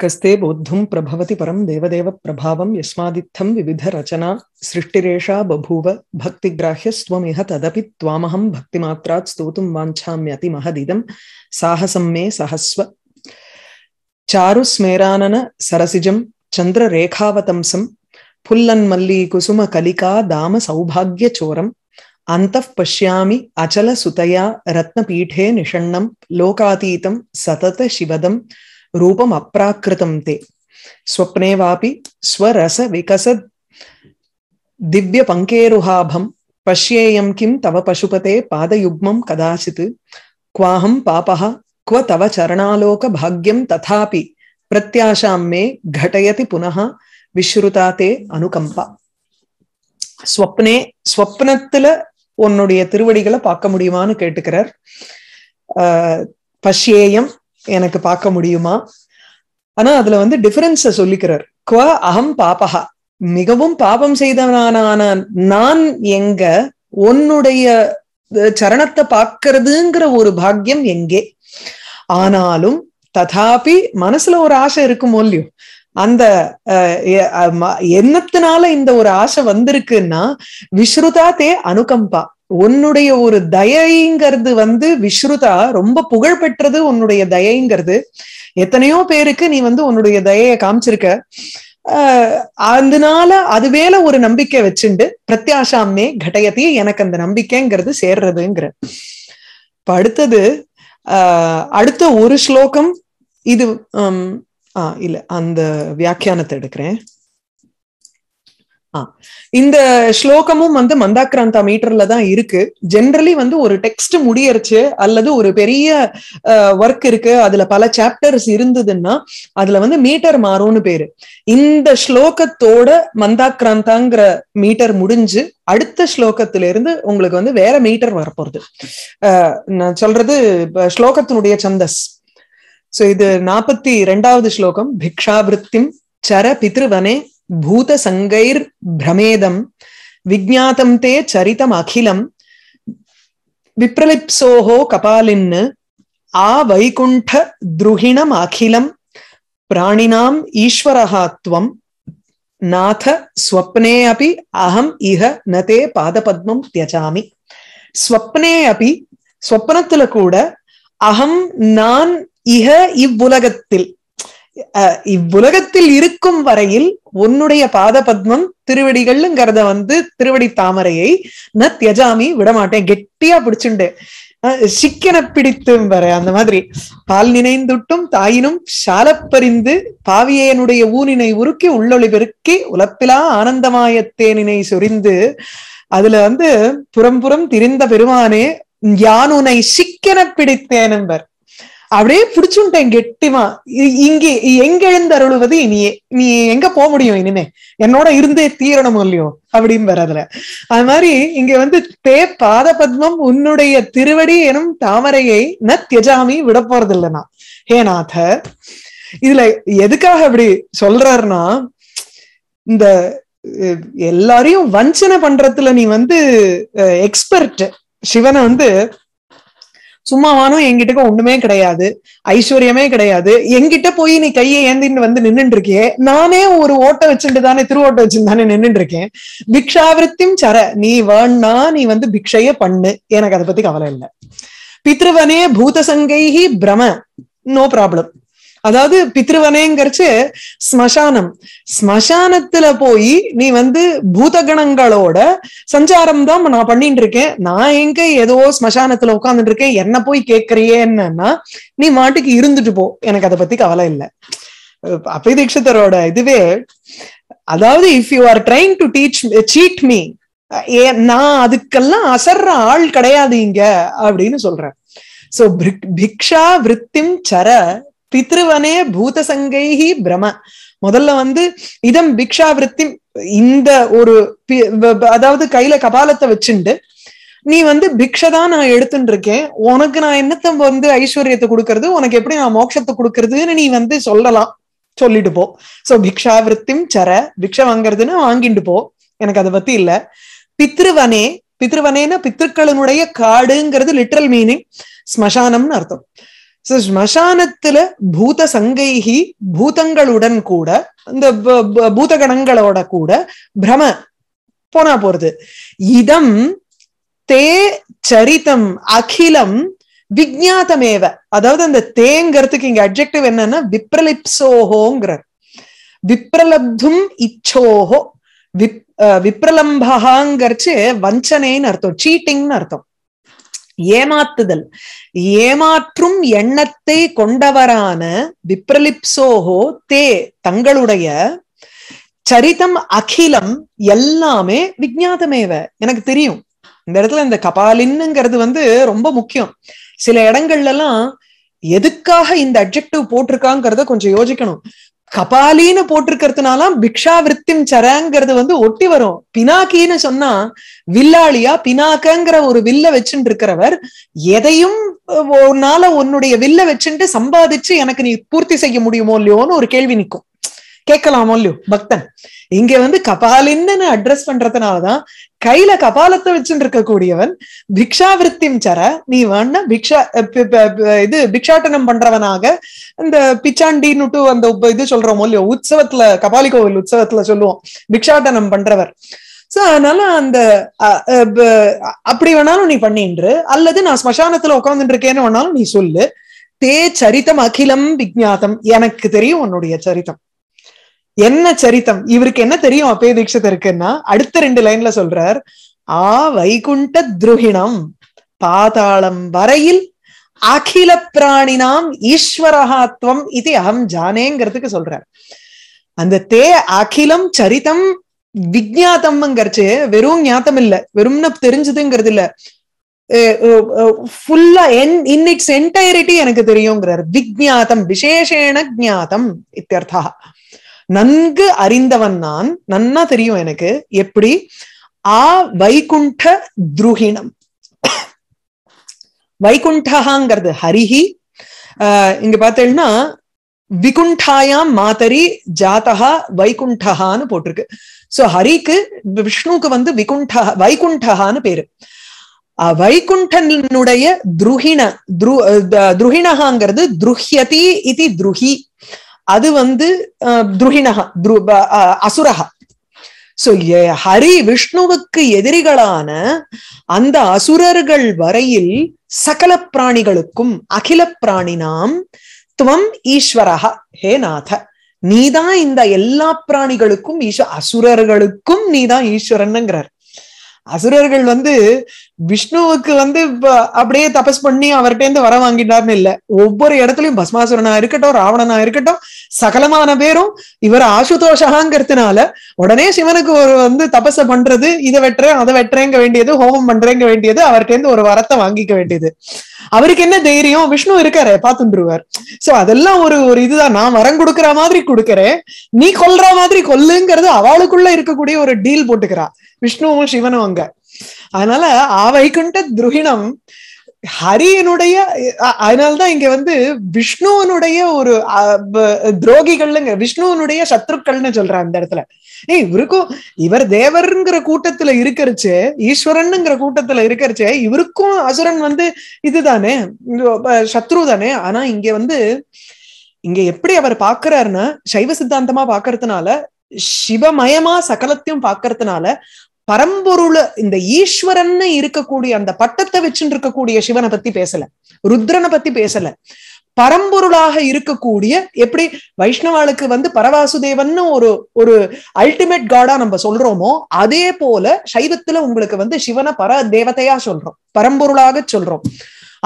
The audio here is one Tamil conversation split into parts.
कस्ते बोद्धुं प्रभवति प्रभाव देवदेवप्रभावं यस्मादित्थं विविधरचना सृष्टिरेषा बभूव भक्तिग्राह्यस्त्वमिह तदपि त्वामहं भक्तिमात्रात् स्तोतुं वाञ्छाम्यतिमहदिदं साहसं मे सहस्व चारुस्मेरानन सरसिजं चन्द्ररेखावतंसं फुल्लन्मल्लीकुसुमकलिका दामसौभाग्यचोरं அந்தः பசியாமி அச்சல சுதையா ரத்னபீഠே நிஷண்ணம் லோகாதீதம் சதத சிவதம் ரூபம் அப்ராக்கிருதம் தே ஸ்வப்னே வாபி ஸ்வரச விகச திவ்ய பங்கேருஹாபம் பஷ்யேயம் கிம் தவ பசுபதே பாதயுக்மம் கதாச்சித் குவாஹம் பாபஹ क्व तव चरणालोक भाग्यम तथापि प्रत्याशा मे घटयति पुनः विश्रुता ते अनुकंपा स्वप्ने स्वप्नத்துல உன்னுடைய திருவடிகளை பார்க்க முடியுமான்னு கேட்டுக்கிறார் பஷ்யேயம் எனக்கு பார்க்க முடியுமா ஆனா அதுல வந்து டிஃபரன்ஸ சொல்லிக்கிறார் குவ அகம் பாப்பகா மிகவும் பாபம் செய்தவனான நான் எங்க உன்னுடைய சரணத்தை பார்க்கறதுங்கிற ஒரு பாக்கியம் எங்கே ஆனாலும் ததாபி மனசுல ஒரு ஆசை இருக்கும் இல்லையோ அந்த எண்ணத்தினால இந்த ஒரு ஆசை வந்திருக்குன்னா விஸ்ருதா தே அனுகம்பா உன்னுடைய ஒரு தயைங்கிறது வந்து விஸ்ருதா ரொம்ப புகழ் பெற்றது உன்னுடைய தயைங்கிறது எத்தனையோ பேருக்கு நீ வந்து உன்னுடைய தயையை காமிச்சிருக்க அதனால அது ஒரு நம்பிக்கை வச்சுண்டு பிரத்யாசாமே கட்டயத்தையே எனக்கு அந்த நம்பிக்கைங்கிறது சேர்றதுங்கிற அடுத்தது அடுத்த ஒரு ஸ்லோகம் இது இல்ல அந்த வியாக்கியானத்தை எடுக்கிறேன் இந்த ஸ்லோகமும் வந்து மந்தாக்ராந்தா மீட்டர்ல தான் இருக்கு ஜென்ரலி வந்து ஒரு டெக்ஸ்ட் முடியறச்சு அல்லது ஒரு பெரிய ஒர்க் இருக்கு அதுல பல சாப்டர்ஸ் இருந்ததுன்னா அதுல வந்து மீட்டர் மாறும்னு பேரு இந்த ஸ்லோகத்தோட மந்தாக்ராந்தாங்கிற மீட்டர் முடிஞ்சு அடுத்த ஸ்லோகத்துல இருந்து உங்களுக்கு வந்து வேற மீட்டர் வரப்போறது நான் சொல்றது ஸ்லோகத்தினுடைய சந்தஸ் சோ இது நாற்பத்தி ரெண்டாவது ஸ்லோகம் பிக்ஷாவிருத்திம் சர பித்ருவனே பூத சங்கைர் பிரமேதம் விஜாத்தம் தே சரிதம் அகிலம் விப்ரலிப்சோஹோ கபாலின்னு ஆ வைகுண்ட துருகிணம் அகிலம் பிராணினாம் ஈஸ்வரஹாத்வம் நாத ஸ்வப்னே அபி அகம் இஹ நதே பாதபத்மம் தியஜாமி ஸ்வப்னே அபி ஸ்வப்னத்துல கூட அகம் நான் இக இவ்வுலகத்தில் இவ்வுலகத்தில் இருக்கும் வரையில் உன்னுடைய பாத பத்மம் திருவடிகள்ங்கிறத வந்து திருவடி தாமரையை ந தியஜாமி விடமாட்டேன் கெட்டியா பிடிச்சுண்டு சிக்கன பிடித்து வர அந்த மாதிரி பால் நினைந்துட்டும் தாயினும் சாலப்பறிந்து பாவியனுடைய ஊனினை உருக்கி உள்ளொளி பெருக்கி உலப்பிலா ஆனந்தமாய தேனினை சொரிந்து அதுல வந்து புறம்புறம் திரிந்த பெருமானே யானுனை சிக்கன பிடித்தேன் என்பர் அப்படியே புடிச்சுட்டேன் கெட்டிமா இங்கே எழுந்து அருள்வது இனியே நீ எங்க போக முடியும் இனிமே என்னோட இருந்தே தீரணும் இல்லையோ அப்படின்னு அதுல அது மாதிரி இங்க வந்து தே பாத பத்மம் உன்னுடைய திருவடி எனும் தாமரையை ந தியஜாமி விட போறது இல்லைனா ஹே நாத இதுல எதுக்காக அப்படி சொல்றாருன்னா இந்த எல்லாரையும் வஞ்சனை பண்றதுல நீ வந்து எக்ஸ்பர்ட் சிவனை வந்து சும்மாவானும் என்கிட்ட ஒண்ணுமே கிடையாது ஐஸ்வர்யமே கிடையாது என்கிட்ட போய் நீ கையை ஏந்தின்னு வந்து நின்னுட்டு இருக்கியே நானே ஒரு ஓட்டை வச்சுட்டு தானே திருவோட்ட வச்சுட்டு தானே நின்னுட்டு இருக்கேன் பிக்ஷாவிருத்தியும் சர நீ வேணா நீ வந்து பிக்ஷைய பண்ணு எனக்கு அதை பத்தி கவலை இல்லை பித்ருவனே பூத சங்கைகி பிரம நோ ப்ராப்ளம் அதாவது பித்ருவனேங்கிறச்சு ஸ்மசானம் ஸ்மசானத்துல போய் நீ வந்து பூதகணங்களோட சஞ்சாரம் தான் நான் பண்ணிட்டு இருக்கேன் நான் எங்க ஏதோ ஸ்மசானத்துல உட்காந்துட்டு இருக்கேன் என்ன போய் கேட்கறியே என்னன்னா நீ மாட்டுக்கு இருந்துட்டு போ எனக்கு அதை பத்தி கவலை இல்லை அபை தீட்சிதரோட இதுவே அதாவது if you are trying to teach cheat me ஏ நான் அதுக்கெல்லாம் அசர்ற ஆள் கிடையாது இங்க அப்படின்னு சொல்றேன் சோ பிக்ஷா விற்த்திம் சர பித்ருவனே பூத சங்கைஹி பிரம முதல்ல வந்து இதம் பிக்ஷாவிருத்தி இந்த ஒரு அதாவது கையில கபாலத்தை வச்சுண்டு நீ வந்து பிக்ஷதான் நான் எடுத்துட்டு இருக்கேன் உனக்கு நான் என்னத்த வந்து ஐஸ்வர்யத்தை கொடுக்கறது உனக்கு எப்படி நான் மோட்சத்தை கொடுக்கறதுன்னு நீ வந்து சொல்லலாம் சொல்லிட்டு போ சோ பிக்ஷா சர பிக்ஷ வாங்குறதுன்னு வாங்கிட்டு போ எனக்கு அதை பத்தி இல்ல பித்ருவனே பித்ருவனேன்னா பித்திருக்களினுடைய காடுங்கிறது லிட்ரல் மீனிங் ஸ்மசானம்னு அர்த்தம் ஸ்மசானத்துல பூத சங்கைகி பூதங்களுடன் கூட இந்த பூதகணங்களோட கூட பிரம போனா போறது இதம் தே சரித்தம் அகிலம் விஜாத்தமேவ அதாவது அந்த தேங்கிறதுக்கு இங்க அப்ஜெக்டிவ் என்னன்னா விப்ரலிப்சோஹோங்கிற விப்ரலப்தும் இச்சோஹோ விப் விப்ரலம்பகாங்கிறச்சு வஞ்சனைன்னு அர்த்தம் சீட்டிங்னு அர்த்தம் ஏமாத்துதல் ஏமாற்றும் எண்ணத்தை கொண்டவரான விப்ரலிப்சோஹோ தே தங்களுடைய சரிதம் அகிலம் எல்லாமே விஜாதமேவ எனக்கு தெரியும் இந்த இடத்துல இந்த கபாலின்னுங்கிறது வந்து ரொம்ப முக்கியம் சில இடங்கள்ல எல்லாம் எதுக்காக இந்த அப்ஜெக்டிவ் போட்டிருக்காங்கிறத கொஞ்சம் யோசிக்கணும் கபாலின்னு போட்டிருக்கிறதுனால பிக்ஷா விற்த்திம் சரங்கிறது வந்து ஒட்டி வரும் பினாக்கின்னு சொன்னா வில்லாளியா பினாக்கங்கிற ஒரு வில்ல வச்சுட்டு இருக்கிறவர் எதையும் உன்னால உன்னுடைய வில்ல வச்சுட்டு சம்பாதிச்சு எனக்கு நீ பூர்த்தி செய்ய முடியுமோ இல்லையோன்னு ஒரு கேள்வி நிற்கும் கேட்கலாமோ இல்லையோ பக்தன் இங்க வந்து கபாலின்னு அட்ரஸ் பண்றதுனாலதான் கையில கபாலத்தை வச்சுட்டு இருக்கக்கூடியவன் பிக்ஷாவிருத்தி சர நீ வேணா பிக்ஷா இது பிக்ஷாட்டனம் பண்றவனாக இந்த பிச்சாண்டின்னுட்டு அந்த இது சொல்றோமோ இல்லையோ உற்சவத்துல கபாலி கோவில் உற்சவத்துல சொல்லுவோம் பிக்ஷாட்டனம் பண்றவர் சோ அதனால அந்த அப்படி வேணாலும் நீ பண்ணின்று அல்லது நான் ஸ்மசானத்துல உட்காந்துட்டு இருக்கேன்னு வேணாலும் நீ சொல்லு தே சரித்தம் அகிலம் விஜாத்தம் எனக்கு தெரியும் உன்னுடைய சரித்தம் என்ன சரித்தம் இவருக்கு என்ன தெரியும் அப்பே தீட்சித் இருக்குன்னா அடுத்த ரெண்டு லைன்ல சொல்றார் ஆ வைகுண்ட துருகிணம் பாதாளம் வரையில் அகில பிராணினாம் ஈஸ்வரகாத்வம் இது அகம் ஜானேங்கிறதுக்கு சொல்றார் அந்த தே அகிலம் சரிதம் விஜாத்தம்ங்கிறச்சு வெறும் ஞாத்தம் இல்ல வெறும்னு தெரிஞ்சதுங்கிறது இல்ல ஃபுல்லா என் இன் இட்ஸ் என்டையரிட்டி எனக்கு தெரியுங்கிறார் விஜாத்தம் விசேஷேண ஜாத்தம் இத்தியர்த்தா நன்கு அறிந்தவன் நான் நன்னா தெரியும் எனக்கு எப்படி ஆ வைகுண்ட துருகிணம் வைகுண்டகாங்கிறது ஹரிஹி இங்க பார்த்தேன்னா விகுண்டாயாம் மாதரி ஜாதகா வைகுண்டகான்னு போட்டிருக்கு சோ ஹரிக்கு விஷ்ணுக்கு வந்து விகுண்டா வைகுண்டகான்னு பேரு வைகுண்டனுடைய துருகிண துரு துருகிணகாங்கிறது துருஹ்யதி இது துருஹி அது வந்து துருகிணக துரு அசுரகா சோ ஹரி விஷ்ணுவுக்கு எதிரிகளான அந்த அசுரர்கள் வரையில் சகல பிராணிகளுக்கும் அகில பிராணினாம் துவம் ஈஸ்வரக ஹே நாத நீதான் இந்த எல்லா பிராணிகளுக்கும் ஈஸ்வ அசுரர்களுக்கும் நீதான் ஈஸ்வரன்ங்கிறார் அசுரர்கள் வந்து விஷ்ணுவுக்கு வந்து அப்படியே தபஸ் பண்ணி அவர்கிட்ட இருந்து வர வாங்கினார்னு இல்ல ஒவ்வொரு இடத்துலயும் பஸ்மாசுரனா இருக்கட்டும் ராவணனா இருக்கட்டும் சகலமான பேரும் இவர் ஆசுதோஷகாங்கிறதுனால உடனே சிவனுக்கு ஒரு வந்து தபச பண்றது இதை வெட்டுறேன் அதை வெட்டுறேங்க வேண்டியது ஹோமம் பண்றேங்க வேண்டியது அவர்கிட்ட ஒரு வரத்தை வாங்கிக்க வேண்டியது அவருக்கு என்ன தைரியம் விஷ்ணு இருக்காரு பாத்துருவார் சோ அதெல்லாம் ஒரு ஒரு இதுதான் நான் வரம் கொடுக்குற மாதிரி கொடுக்கறேன் நீ கொல்ற மாதிரி கொல்லுங்கிறது அவளுக்குள்ள இருக்கக்கூடிய ஒரு டீல் போட்டுக்கிறா விஷ்ணுவும் சிவனும் அங்க அதனால ஆ வைகுண்ட துருகிணம் ஹரியனுடைய அதனால்தான் இங்க வந்து விஷ்ணுவனுடைய ஒரு துரோகிகள்ங்க விஷ்ணுவனுடைய சத்ருக்கள்னு சொல்ற அந்த இடத்துல ஏய் இவருக்கும் இவர் தேவருங்கிற கூட்டத்துல இருக்கிறச்சு ஈஸ்வரனுங்கிற கூட்டத்துல இருக்கிறச்சு இவருக்கும் அசுரன் வந்து இதுதானே சத்ரு தானே ஆனா இங்க வந்து இங்க எப்படி அவர் பாக்குறாருன்னா சைவ சித்தாந்தமா பாக்குறதுனால சிவமயமா சகலத்தையும் பாக்குறதுனால பரம்பொருள் இந்த ஈஸ்வரன்னு இருக்கக்கூடிய அந்த பட்டத்தை வச்சுட்டு இருக்கக்கூடிய சிவனை பத்தி பேசல ருத்ரனை பத்தி பேசல பரம்பொருளாக இருக்கக்கூடிய எப்படி வைஷ்ணவாளுக்கு வந்து பரவாசுதேவன் ஒரு ஒரு அல்டிமேட் காடா நம்ம சொல்றோமோ அதே போல சைவத்துல உங்களுக்கு வந்து சிவனை பர தேவதையா சொல்றோம் பரம்பொருளாக சொல்றோம்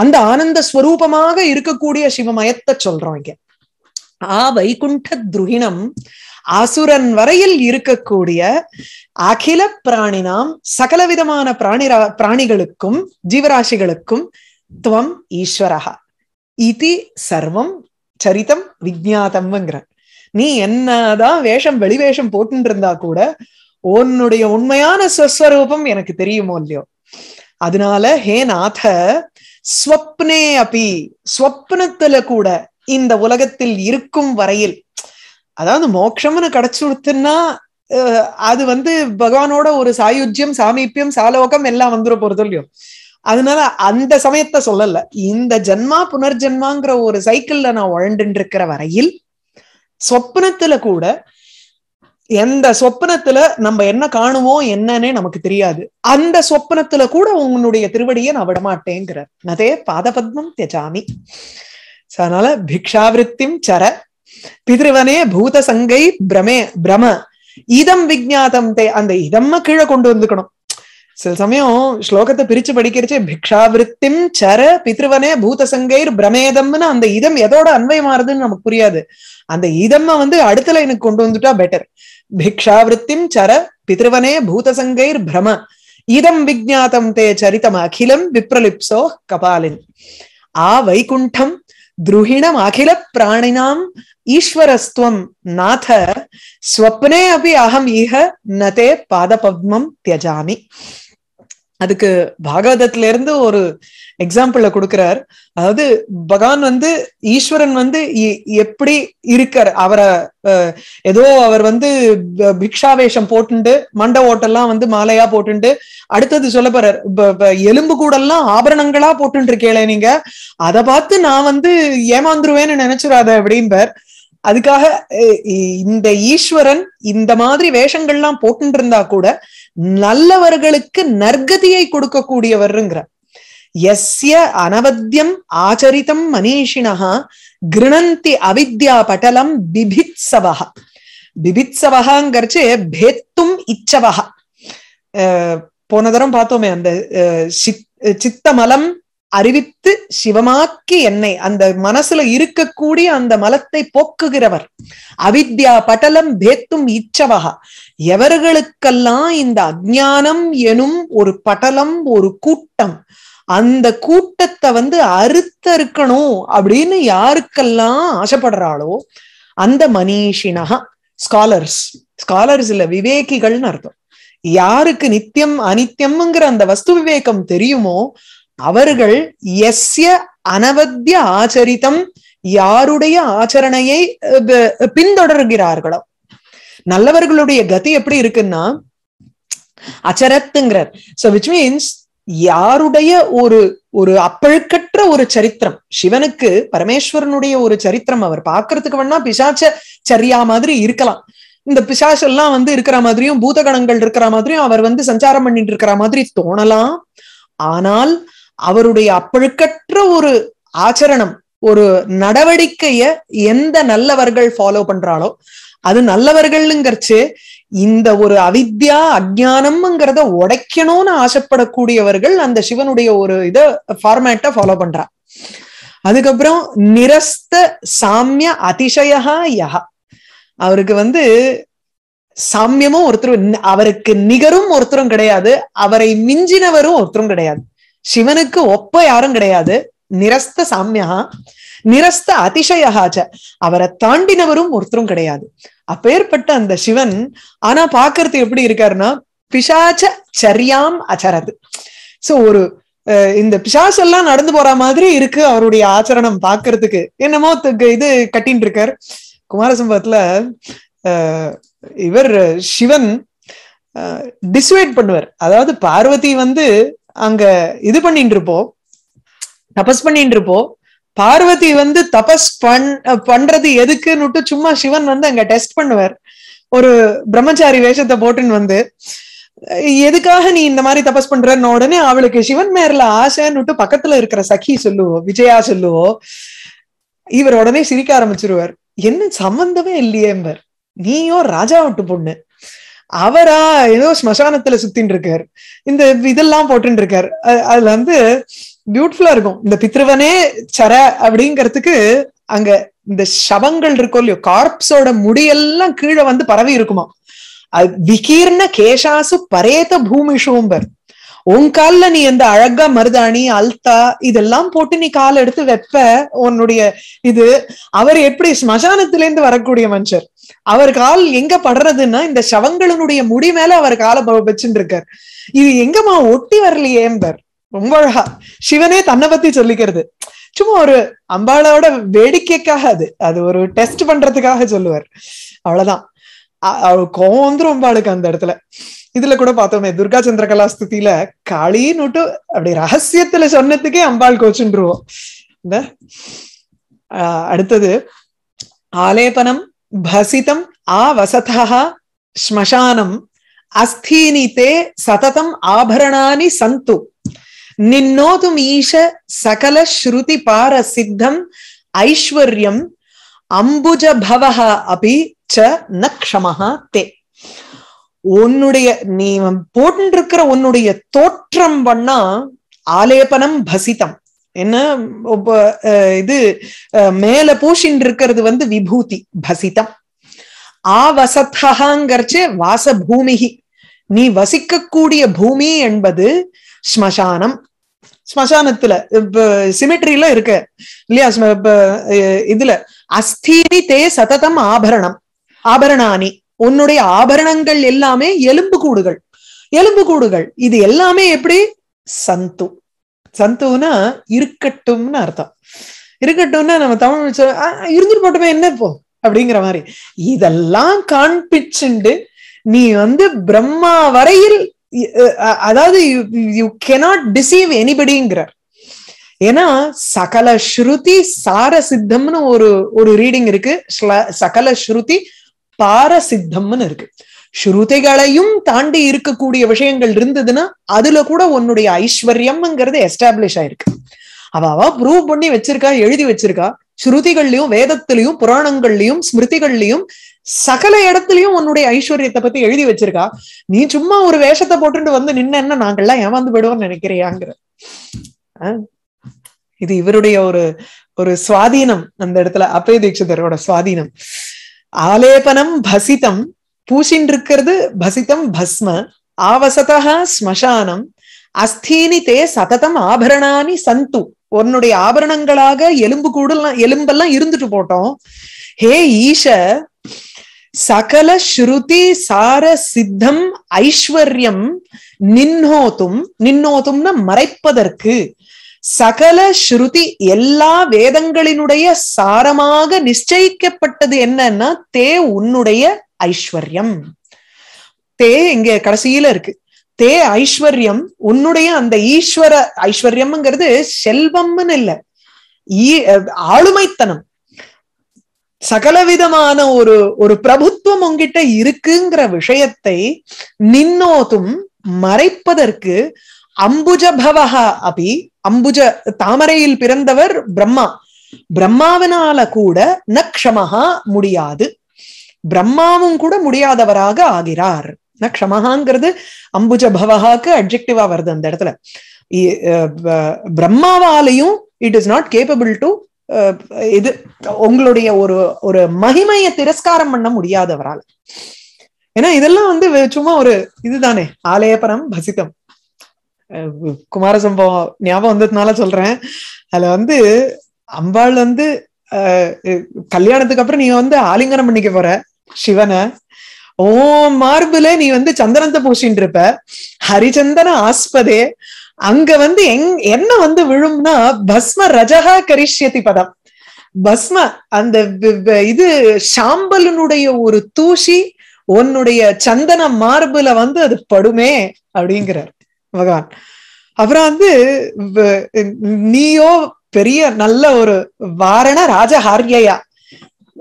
அந்த ஆனந்த ஸ்வரூபமாக இருக்கக்கூடிய சிவமயத்தை சொல்றோம் இங்க ஆ வைகுண்ட துருகிணம் அசுரன் வரையில் இருக்கக்கூடிய அகில பிராணினாம் சகலவிதமான பிராணி பிராணிகளுக்கும் ஜீவராசிகளுக்கும் துவம் ஈஸ்வரகா இது சர்வம் சரிதம் விஜாதம்ங்கிற நீ என்னதான் வேஷம் வெளிவேஷம் போட்டுட்டு இருந்தா கூட உன்னுடைய உண்மையான சுஸ்வரூபம் எனக்கு தெரியுமோ இல்லையோ அதனால ஹே நாத ஸ்வப்னே அப்பி ஸ்வப்னத்துல கூட இந்த உலகத்தில் இருக்கும் வரையில் அதாவது மோட்சம்னு கிடைச்சு கொடுத்துன்னா அது வந்து பகவானோட ஒரு சாயுஜ்யம் சாமீபியம் சாலோகம் எல்லாம் வந்துரு போறது இல்லையோ அதனால அந்த சமயத்தை சொல்லல இந்த ஜென்மா புனர்ஜென்மாங்கிற ஒரு சைக்கிள்ல நான் உழண்டு இருக்கிற வரையில் சொப்னத்துல கூட எந்த சொப்னத்துல நம்ம என்ன காணுவோம் என்னன்னே நமக்கு தெரியாது அந்த சொப்பனத்துல கூட உன்னுடைய திருவடியை நான் விடமாட்டேங்கிறார் அதே பாதபத்மம் தியஜாமி அதனால பிக்ஷாவிருத்தி சர பிதிருவனே பூத சங்கை பிரமே பிரம இதம் விஜாத்தம் தே அந்த இதம்ம கீழே கொண்டு வந்துக்கணும் சில சமயம் ஸ்லோகத்தை பிரிச்சு படிக்கிறச்சே பிக்ஷாவிருத்திம் சர பித்ருவனே பூத பிரமேதம்னு அந்த இதம் எதோட அன்வயமாறுதுன்னு நமக்கு புரியாது அந்த இதம்ம வந்து அடுத்தல எனக்கு கொண்டு வந்துட்டா பெட்டர் பிக்ஷாவிருத்திம் சர பித்ருவனே பூத பிரம இதம் விஜாத்தம் தே சரிதம் அகிலம் விப்ரலிப்சோ கபாலின் ஆ வைகுண்டம் துருஹிணம் அகில பிராணினாம் ஈஸ்வரஸ்துவம் நாத ஸ்வப்னே அபி அகம் ஈக நதே பாதபத்மம் தியஜாமி அதுக்கு பாகவதத்துல இருந்து ஒரு எக்ஸாம்பிள் கொடுக்கிறார் அதாவது பகவான் வந்து ஈஸ்வரன் வந்து எப்படி இருக்கார் அவரை ஏதோ அவர் வந்து பிக்ஷாவேஷம் போட்டுண்டு மண்ட ஓட்டெல்லாம் வந்து மாலையா போட்டுண்டு அடுத்தது சொல்ல போறார் எலும்பு கூடெல்லாம் ஆபரணங்களா போட்டுருக்கேல நீங்க அதை பார்த்து நான் வந்து ஏமாந்துருவேன்னு நினைச்சிடாத அப்படின்பார் அதுக்காக இந்த ஈஸ்வரன் இந்த மாதிரி வேஷங்கள்லாம் போட்டு இருந்தா கூட நல்லவர்களுக்கு நற்கதியை கொடுக்கக்கூடியவருங்கிற எஸ்ய அனவத்தியம் ஆச்சரித்தம் மனிஷினஹா கிருணந்தி அவித்யா பட்டலம் பிபித்சவஹா பிபித்சவகாங்கிறச்சு பேத்தும் இச்சவகா போன தரம் பார்த்தோமே அந்த சித்தமலம் அறிவித்து சிவமாக்கி என்னை அந்த மனசுல இருக்கக்கூடிய அந்த மலத்தை போக்குகிறவர் அவித்யா பட்டலம் பேத்தும் இச்சவகா எவர்களுக்கெல்லாம் இந்த அஜானம் எனும் ஒரு பட்டலம் ஒரு கூட்டம் அந்த கூட்டத்தை வந்து அறுத்தறுக்கணும் அப்படின்னு யாருக்கெல்லாம் ஆசைப்படுறாளோ அந்த மனிஷினா ஸ்காலர்ஸ் ஸ்காலர்ஸ் இல்ல விவேகிகள்னு அர்த்தம் யாருக்கு நித்தியம் அனித்தியம்ங்கிற அந்த வஸ்து விவேகம் தெரியுமோ அவர்கள் எஸ்ய அனவத்திய ஆச்சரித்தம் யாருடைய ஆச்சரணையை பின்தொடர்கிறார்களோ நல்லவர்களுடைய கதி எப்படி இருக்குன்னா அச்சரத்துங்கிறார் சோ விச் மீன்ஸ் யாருடைய ஒரு ஒரு அப்பழுக்கற்ற ஒரு சரித்திரம் சிவனுக்கு பரமேஸ்வரனுடைய ஒரு சரித்திரம் அவர் பாக்குறதுக்கு வேணா பிசாச்ச சரியா மாதிரி இருக்கலாம் இந்த பிசாஸ் எல்லாம் வந்து இருக்கிற மாதிரியும் பூதகணங்கள் இருக்கிற மாதிரியும் அவர் வந்து சஞ்சாரம் பண்ணிட்டு இருக்கிற மாதிரி தோணலாம் ஆனால் அவருடைய அப்பழுக்கற்ற ஒரு ஆச்சரணம் ஒரு நடவடிக்கைய எந்த நல்லவர்கள் ஃபாலோ பண்றாளோ அது நல்லவர்கள்ங்கிறச்சு இந்த ஒரு அவித்யா அஜானம்ங்கிறத உடைக்கணும்னு ஆசைப்படக்கூடியவர்கள் அந்த சிவனுடைய ஒரு இத ஃபார்மேட்டை ஃபாலோ பண்றா அதுக்கப்புறம் நிரஸ்த சாமிய அதிசயா யகா அவருக்கு வந்து சாமியமும் ஒருத்தரும் அவருக்கு நிகரும் ஒருத்தரும் கிடையாது அவரை மிஞ்சினவரும் ஒருத்தரும் கிடையாது சிவனுக்கு ஒப்ப யாரும் கிடையாது நிரஸ்த சாமியா நிரஸ்த அதிசயாச்ச அவரை தாண்டினவரும் ஒருத்தரும் கிடையாது அப்பேற்பட்ட அந்த சிவன் ஆனா பாக்குறது எப்படி இருக்காருன்னா பிசாச்ச சரியாம் அச்சரது சோ ஒரு இந்த பிசாசு எல்லாம் நடந்து போற மாதிரி இருக்கு அவருடைய ஆச்சரணம் பாக்குறதுக்கு என்னமோ இது கட்டின்னு இருக்கார் குமாரசம்பவத்துல இவர் சிவன் டிஸ்வேட் பண்ணுவார் அதாவது பார்வதி வந்து அங்க இது பண்ணிட்டு இருப்போம் தபஸ் பண்ணிட்டு இருப்போம் பார்வதி வந்து தபஸ் பண் பண்றது எதுக்குன்னுட்டு சும்மா சிவன் வந்து அங்க டெஸ்ட் பண்ணுவார் ஒரு பிரம்மச்சாரி வேஷத்தை போட்டுன்னு வந்து எதுக்காக நீ இந்த மாதிரி தபஸ் பண்றன்னு உடனே அவளுக்கு சிவன் மேல ஆசைன்னுட்டு பக்கத்துல இருக்கிற சகி சொல்லுவோ விஜயா சொல்லுவோ இவர் உடனே சிரிக்க ஆரம்பிச்சிருவார் என்ன சம்பந்தமே இல்லையேம்பர் நீயோ ராஜா விட்டு பொண்ணு அவரா ஏதோ ஸ்மசானத்துல சுத்தின் இருக்காரு இந்த இதெல்லாம் போட்டு இருக்காரு அதுல வந்து பியூட்டிஃபுல்லா இருக்கும் இந்த பித்ருவனே சர அப்படிங்கறதுக்கு அங்க இந்த சவங்கள் இருக்கும் இல்லையோ கார்ப்ஸோட முடியெல்லாம் கீழே வந்து பரவி இருக்குமா விகீர்ண கேசாசு பரேத சோம்பர் உன் கால்ல நீ இந்த அழகா மருதாணி அல்தா இதெல்லாம் போட்டு நீ கால எடுத்து வெப்ப உன்னுடைய இது அவர் எப்படி ஸ்மசானத்திலேருந்து வரக்கூடிய மனுஷர் அவர் கால் எங்க படுறதுன்னா இந்த சவங்களுடைய முடி மேல அவர் காலை வச்சுட்டு இருக்காரு இது எங்கம்மா ஒட்டி வரலையேம்பர் ரொம்ப அழகா சிவனே தன்னை பத்தி சொல்லிக்கிறது சும்மா ஒரு அம்பாளோட வேடிக்கைக்காக அது அது ஒரு டெஸ்ட் பண்றதுக்காக சொல்லுவார் அவ்வளவுதான் கோவம் வந்துரும் அம்பாளுக்கு அந்த இடத்துல இதுல கூட பார்த்தோமே துர்கா சந்திரகலா கலாஸ்துல காளின்னு அப்படி ரகசியத்துல சொன்னதுக்கே அம்பாள் கோச்சுருவோம் இந்த அடுத்தது ஆலேபனம் भसितम् आवसथः श्मशानम् अस्थीनि ते सततम् आभरणानि सन्तु निन्नोतुमीश सकलश्रुतिपारसिद्धम् ऐश्वर्यम् அம்புஜபவக அபி ச ந க்ஷமஹா தே உன்னுடைய நீ போட்டிருக்கிற உன்னுடைய தோற்றம் பண்ணா ஆலேபனம் பசிதம் என்ன இது மேல பூஷின் இருக்கிறது வந்து விபூதி பசிதம் ஆவசத்தகாங்கர்ச்சு வாச நீ வசிக்கக்கூடிய பூமி என்பது ஸ்மசானம் ஸ்மசானத்துல சிமெட்ரியில இருக்க இல்லையா இதுல அஸ்தீனி தே சததம் ஆபரணம் ஆபரணானி உன்னுடைய ஆபரணங்கள் எல்லாமே எலும்பு கூடுகள் எலும்பு கூடுகள் இது எல்லாமே எப்படி சந்து சந்தோனா இருக்கட்டும்னு அர்த்தம் இருக்கட்டும்னா நம்ம தமிழ் இருந்துட்டு போட்டுமே என்ன இப்போ அப்படிங்கிற மாதிரி இதெல்லாம் காண்பிச்சுண்டு நீ வந்து பிரம்மா வரையில் அதாவது யூ கெனாட் டிசீவ் எனிபடிங்கிறார் ஏன்னா சகல ஸ்ருதி சார சித்தம்னு ஒரு ஒரு ரீடிங் இருக்கு சகல ஸ்ருதி பாரசித்தம்னு இருக்கு ஸ்ருதிகளையும் தாண்டி இருக்கக்கூடிய விஷயங்கள் இருந்ததுன்னா அதுல கூட உன்னுடைய ஐஸ்வர்யம்ங்கிறது எஸ்டாப்ளிஷ் ஆயிருக்கு அவ அவ ப்ரூவ் பண்ணி வச்சிருக்கா எழுதி வச்சிருக்கா ஸ்ருதிகள்லயும் வேதத்திலையும் புராணங்கள்லயும் ஸ்மிருதிகள்லயும் சகல இடத்துலயும் உன்னுடைய ஐஸ்வர்யத்தை பத்தி எழுதி வச்சிருக்கா நீ சும்மா ஒரு வேஷத்தை போட்டுட்டு வந்து நின்ன என்ன நாங்கள்லாம் ஏமாந்து போயிடுவோம் நினைக்கிறியாங்கிற இது இவருடைய ஒரு ஒரு சுவாதீனம் அந்த இடத்துல அப்பய தீட்சிதரோட சுவாதீனம் ஆலேபனம் பசிதம் பூசின் இருக்கிறது பசித்தம் பஸ்ம ஆவசதா ஸ்மசானம் அஸ்தீனி தே சததம் ஆபரணானி சந்து உன்னுடைய ஆபரணங்களாக எலும்பு கூடலாம் எலும்பெல்லாம் இருந்துட்டு போட்டோம் ஹே ஈஷ சகல ஸ்ருதி சார சித்தம் ஐஸ்வர்யம் நின்னோத்தும் நின்னோத்தும்னா மறைப்பதற்கு சகல ஸ்ருதி எல்லா வேதங்களினுடைய சாரமாக நிச்சயிக்கப்பட்டது என்னன்னா தே உன்னுடைய ஐஸ்வர்யம் தே இங்க கடைசியில இருக்கு தே ஐஸ்வர்யம் உன்னுடைய அந்த ஈஸ்வர ஐஸ்வர்யம்ங்கிறது செல்வம்னு இல்ல ஆளுமைத்தனம் சகலவிதமான ஒரு ஒரு பிரபுத்துவம் உங்ககிட்ட இருக்குங்கிற விஷயத்தை நின்னோதும் மறைப்பதற்கு அம்புஜ பவஹா அபி அம்புஜ தாமரையில் பிறந்தவர் பிரம்மா பிரம்மாவினால கூட நக்ஷமஹா முடியாது பிரம்மாவும் கூட முடியாதவராக ஆகிறார் க்ஷமகாங்கிறது அம்புஜ பவஹாக்கு அப்ஜெக்டிவா வருது அந்த இடத்துல பிரம்மாவாலையும் it is not capable to இது உங்களுடைய ஒரு ஒரு மகிமையை திரஸ்காரம் பண்ண முடியாதவரால் ஏன்னா இதெல்லாம் வந்து சும்மா ஒரு இதுதானே ஆலயபரம் பசித்தம் குமார சம்பவம் ஞாபகம் வந்ததுனால சொல்றேன் அதுல வந்து அம்பாள் வந்து கல்யாணத்துக்கு அப்புறம் நீங்க வந்து ஆலிங்கனம் பண்ணிக்க போற சிவன ஓ மார்புல நீ வந்து சந்தனத்தை பூசின்னு இருப்ப ஹரிச்சந்தன ஆஸ்பதே அங்க வந்து எங் என்ன வந்து விழும்னா பஸ்ம ரஜகா கரிஷ்யதி பதம் பஸ்ம அந்த இது சாம்பலனுடைய ஒரு தூசி உன்னுடைய சந்தன மார்புல வந்து அது படுமே அப்படிங்கிறார் பகவான் அப்புறம் வந்து நீயோ பெரிய நல்ல ஒரு வாரண ராஜஹாரியா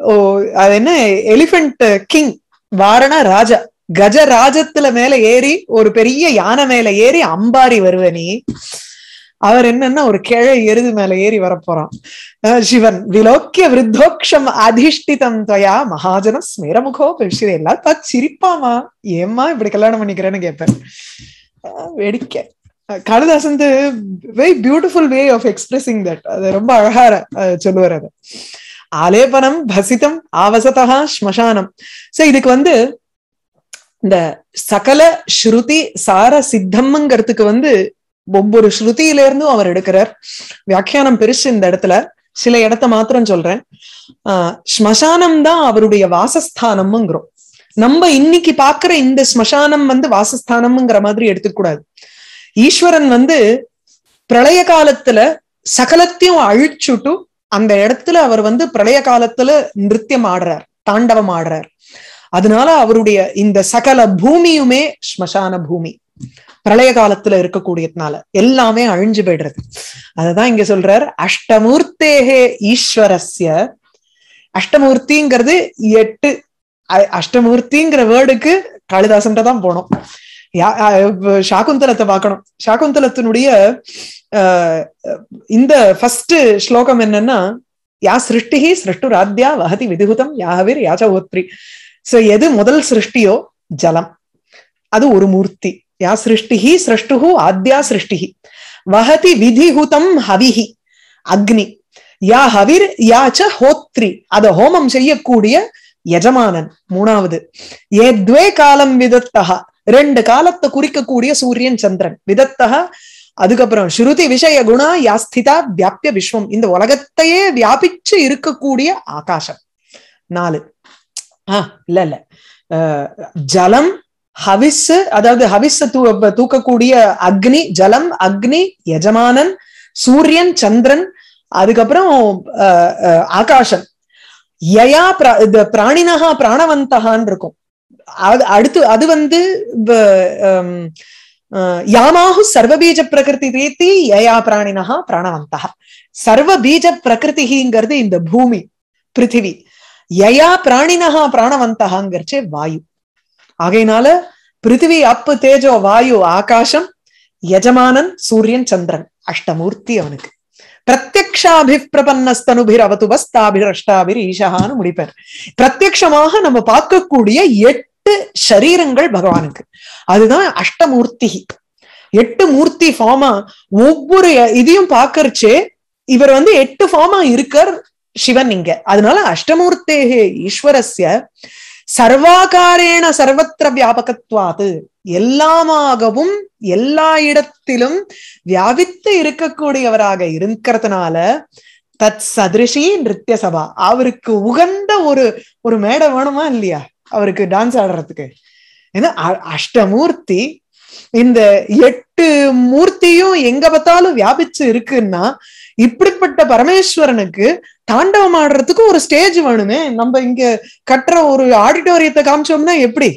ஓ அது என்ன எலிபென்ட் கிங் வாரணா ராஜா கஜராஜத்துல மேல ஏறி ஒரு பெரிய யானை மேல ஏறி அம்பாரி வருவனி அவர் என்னன்னா ஒரு கிழ எருது மேல ஏறி வரப்போறான் சிவன் விலோக்கிய விருத்தோக்ஷம் அதிஷ்டிதம் தயா மகாஜனம் ஸ்மிரமுகோ பெருசிதை எல்லாரும் பார்த்து சிரிப்பாமா ஏம்மா இப்படி கல்யாணம் பண்ணிக்கிறேன்னு கேட்பேன் வேடிக்க காளிதாஸ் வந்து very beautiful way of expressing that அது ரொம்ப அழகா சொல்லுவார் அதை ஆலேபனம் பசிதம் ஆவசதா ஸ்மசானம் சோ இதுக்கு வந்து இந்த சகல ஸ்ருதி சார சித்தம்ங்கிறதுக்கு வந்து ஒவ்வொரு ஸ்ருதியில இருந்தும் அவர் எடுக்கிறார் வியாக்கியானம் பெருசு இந்த இடத்துல சில இடத்த மாத்திரம் சொல்றேன் ஆஹ் ஸ்மசானம் தான் அவருடைய வாசஸ்தானம்ங்கிறோம் நம்ம இன்னைக்கு பாக்குற இந்த ஸ்மசானம் வந்து வாசஸ்தானம்ங்கிற மாதிரி எடுத்துக்கூடாது ஈஸ்வரன் வந்து பிரளய காலத்துல சகலத்தையும் அழிச்சுட்டும் அந்த இடத்துல அவர் வந்து பிரளய காலத்துல நிருத்தியம் ஆடுறார் தாண்டவம் ஆடுறார் அதனால அவருடைய இந்த சகல பூமியுமே ஸ்மசான பூமி பிரளய காலத்துல இருக்கக்கூடியதுனால எல்லாமே அழிஞ்சு போயிடுறது அததான் இங்க சொல்றார் அஷ்டமூர்த்தேகே ஈஸ்வரஸ்ய அஷ்டமூர்த்திங்கிறது எட்டு அஷ்டமூர்த்திங்கிற வேர்டுக்கு காளிதாசன்ட்ட போனோம் சாகுந்தலத்தை பார்க்கணும் சாகுந்தலத்தினுடைய இந்த ஃபர்ஸ்ட் ஸ்லோகம் என்னன்னா யா சிருஷ்டிஹி ராத்யா வகதி விதிகுதம் யாகவீர் யாச்சகோத்ரி சோ எது முதல் சிருஷ்டியோ ஜலம் அது ஒரு மூர்த்தி யா சிருஷ்டிஹி சிருஷ்டு ஆத்யா சிருஷ்டிஹி வகதி விதிகுதம் ஹவிஹி அக்னி யா ஹவிர் யாச்ச ஹோத்ரி அத ஹோமம் செய்யக்கூடிய எஜமானன் மூணாவது ஏத்வே காலம் விதத்தகா ரெண்டு காலத்தை குறிக்கக்கூடிய சூரியன் சந்திரன் விதத்தக அதுக்கப்புறம் ஸ்ருதி விஷய குணா யாஸ்திதா வியாபிய விஸ்வம் இந்த உலகத்தையே வியாபிச்சு இருக்கக்கூடிய ஆகாசம் நாலு ஆஹ் இல்ல இல்ல ஜலம் ஹவிஸ் அதாவது ஹவிஸ் தூ தூக்கக்கூடிய அக்னி ஜலம் அக்னி எஜமானன் சூரியன் சந்திரன் அதுக்கப்புறம் ஆகாசம் யயா பிரா பிராணினகா பிராணவந்தகான் இருக்கும் அடுத்து அது வந்து யாமாகு சர்வபீஜ பிரகிருதி ரீதி யயா பிராணினா பிராணவந்தா சர்வபீஜ பிரகிருதிங்கிறது இந்த பூமி பிருத்திவி யயா பிராணினா பிராணவந்தகாங்கிறச்சு வாயு ஆகையினால பிருத்திவி அப்பு தேஜோ வாயு ஆகாஷம் யஜமானன் சூரியன் சந்திரன் அஷ்டமூர்த்தி அவனுக்கு பிரத்யாபி பிரபன்னஸ்தனுபிர் அவதுபஸ்தாபிர் அஷ்டாபிர் ஈஷகான்னு முடிப்பார் பிரத்யமாக நம்ம பார்க்கக்கூடிய எட்டு எட்டு சரீரங்கள் பகவானுக்கு அதுதான் அஷ்டமூர்த்தி எட்டு மூர்த்தி ஃபார்மா ஒவ்வொரு இதையும் பாக்கறச்சு இவர் வந்து எட்டு ஃபார்மா இருக்கார் சிவன் இங்க அதனால அஷ்டமூர்த்தேகே ஈஸ்வரஸ்ய சர்வாகாரேண சர்வத்திர வியாபகத்வாது எல்லாமாகவும் எல்லா இடத்திலும் வியாபித்து இருக்கக்கூடியவராக இருக்கிறதுனால தத் சதிருஷி நிருத்திய சபா அவருக்கு உகந்த ஒரு ஒரு மேடை வேணுமா இல்லையா அவருக்கு டான்ஸ் ஆடுறதுக்கு ஏன்னா அஷ்டமூர்த்தி இந்த எட்டு மூர்த்தியும் எங்க பார்த்தாலும் வியாபிச்சு இருக்குன்னா இப்படிப்பட்ட பரமேஸ்வரனுக்கு தாண்டவம் ஆடுறதுக்கு ஒரு ஸ்டேஜ் வேணுமே நம்ம இங்க கட்டுற ஒரு ஆடிட்டோரியத்தை காமிச்சோம்னா எப்படி